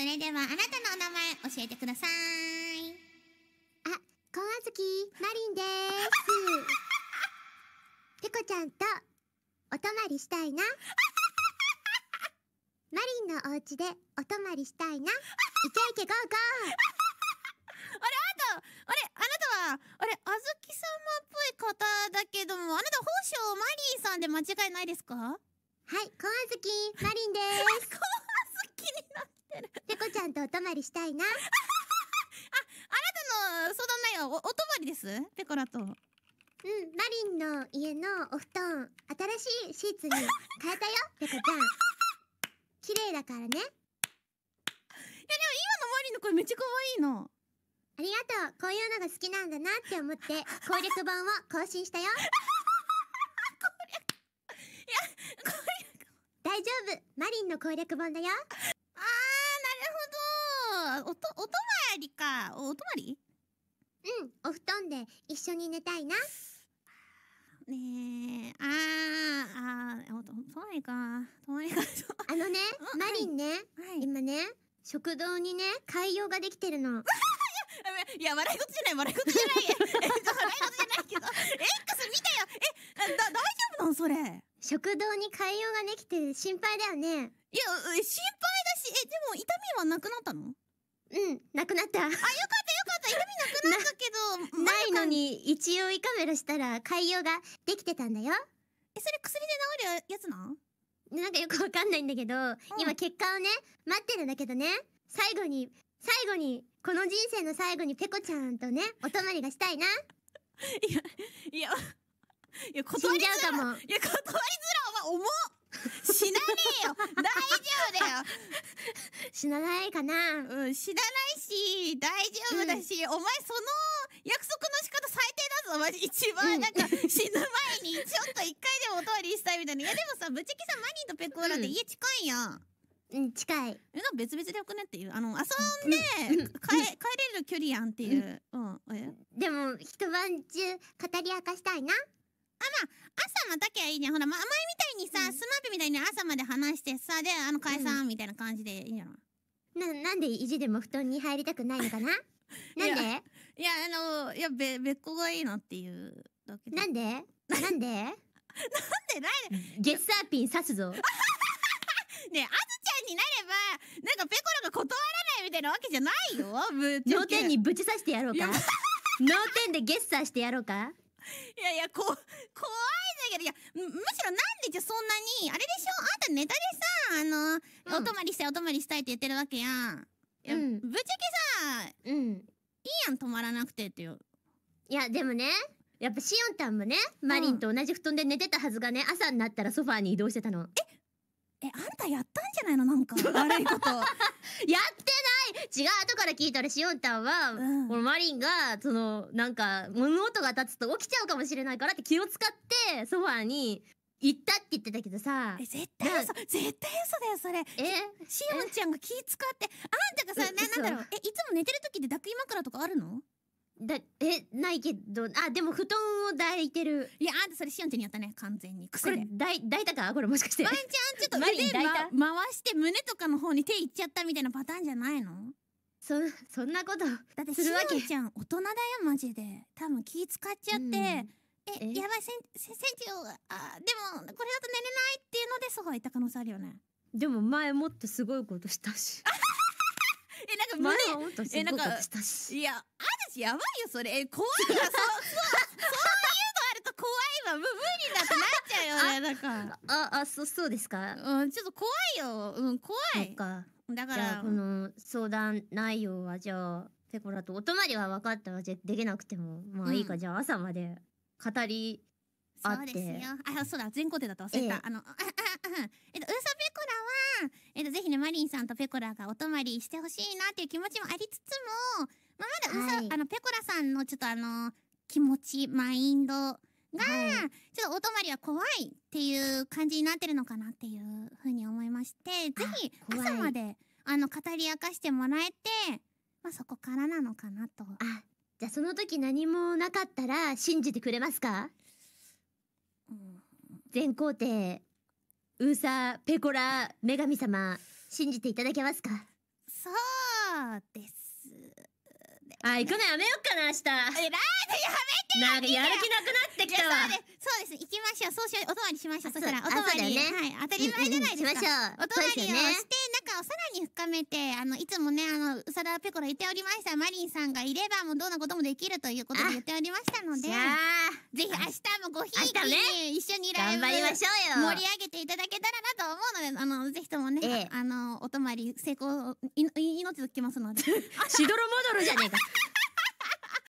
それではあなたのお名前教えてくださいあ、こあずきマリンですペ コちゃんとお泊まりしたいなマリンのお家でお泊まりしたいないケイケゴーゴー あれあなたあれあなたはあれあずき様っぽい方だけどもあなた本性マリンさんで間違いないですかはい、コあずき、マリンでーす。コあずきになっってる。ペコちゃんとお泊まりしたいな。あ、あなたの相談内容お、お泊りですペコラと。うん、マリンの家のお布団、新しいシーツに変えたよ、ペコちゃん。綺麗だからね。いや、でも今のマリンの声めっちゃ可愛いの。ありがとう。こういうのが好きなんだなって思って、攻略本を更新したよ。攻略。いや、攻略。大丈夫。マリンの攻略本だよ。おとお泊まりかおお泊まりうんお布団で一緒に寝たいなねえあーあーおと泊まりか泊まりかあのね マリンね、はい、今ね食堂にね海洋ができてるの いや笑い事じゃない笑い事じゃないえっと笑い事じゃないけど X 見てよえだ大丈夫なんそれ食堂に海洋ができて心配だよねいや心配だしえでも痛みはなくなったのうんなくなったあよかったよかった意味なくなったけどないのに一応胃カメラしたら海洋ができてたんだよえそれ薬で治るやつなんなんかよくわかんないんだけど、うん、今結果をね待ってるんだけどね最後に最後にこの人生の最後にペコちゃんとねお泊まりがしたいな いやいやいや断りづらいや断りづ死なないかなうん、死なないし、大丈夫だし、うん、お前その約束の仕方最低だぞ、マジ。一番なんか、死ぬ前に、ちょっと一回でもお通りしたいみたいな。い やでもさ、ぶっちゃけさ、マニーとペコーラって家近いやん。うん、近い。え、な別々でよくねっていう。あの、遊んで、うん、帰、帰れる距離やんっていう。うん。うん、でも、一晩中、語り明かしたいな。あ、まあ、朝またきゃいいじゃん。ほら、ま、前みたいにさ、うん、スマップみたいに朝まで話してさ、で、あの、解散みたいな感じでいいんじゃないななんで意地でも布団に入りたくないのかな なんでいやあのいやべ別個がいいなっていうだけ なんでなんでなんでなんゲッサーピン刺すぞ ねあずちゃんになればなんかペコロが断らないみたいなわけじゃないよぶ脳天にぶち刺してやろうか脳天でゲッサーしてやろうかいやいやこ怖いんだけどいやむしろなんでじゃそんなにあれでしょあんたネタでさあのうん、お泊りしたいお泊りしたいって言ってるわけやん。うん、ぶっちゃけさ、うん、いいやん泊まらなくてっていう。いやでもねやっぱしおんたんもねマリンと同じ布団で寝てたはずがね、朝になったらソファーに移動してたの。ええあんたやったんじゃないのなんか 悪いことやってない違う後から聞いたらしおんたんは、うん、このマリンがそのなんか物音が立つと起きちゃうかもしれないからって気を使ってソファーに言ったって言ってたけどさ。え、絶対嘘、絶対嘘だよ、それ。えしおんちゃんが気使って、あんたがさ、な、なんだろう、え、いつも寝てる時で抱き枕とかあるのだ、え、ないけど、あ、でも布団を抱いてる。いや、あんたそれしおんちゃんにやったね、完全に。癖で。これ、抱いたかこれもしかして。ワンちゃん、ちょっと腕、ま、回して胸とかの方に手いっちゃったみたいなパターンじゃないのそ、そんなこと。だってしおんちゃん大人だよ、マジで。多分気使っちゃって、うんえやばいせんせ船長う、あでもこれだと寝れないっていうのでソファ行った可能性あるよねでも前もっとすごいことしたし えなんか胸前もっとすごいことしたしいやあるしやばいよそれえ怖いわそそうそういうのあると怖いわ無無理だってなっちゃうよねなん かああそそうですかうんちょっと怖いようん怖いかだからこの相談内容はじゃあペコラとお泊まりは分かったわじできなくてもまあいいか、うん、じゃあ朝まで語りあってそうですよあそうだ全校程だと忘れた、ええ、あのえっとウーソペコラはえっとぜひねマリンさんとペコラがお泊まりしてほしいなっていう気持ちもありつつも、まあ、まだウソ、はい、あのペコラさんのちょっとあの気持ちマインドが、はい、ちょっとお泊まりは怖いっていう感じになってるのかなっていうふうに思いまして、ぜひ朝まであの語り明かしてもらえて、まあ、そこからなのかなと。あ、じゃあその時何もなかったら信じてくれますか、うん、全皇帝、ウーサー、ペコラ、女神様、信じていただけますかそうです、ね。あ、行くのやめよっかな、明日。え、ラーズやめてよなんかやる気なくなってきたわ。そうです。行きましょう。そうしよう。お泊りしましょう。そしたら、お泊り。ね、はい。当たり前じゃないですか。しましょう。お泊りをして、改めて、あの、いつもね、あの、うさだぺこら言っておりました、マリンさんがいれば、もうどんなこともできるということで言っておりましたので、ぜひ明日もごひいきに一緒にライブ、盛り上げていただけたらなと思うので、あの、ぜひともね、ええ、あの、お泊まり成功、い、命つきますので。しどろもどろじゃねえか。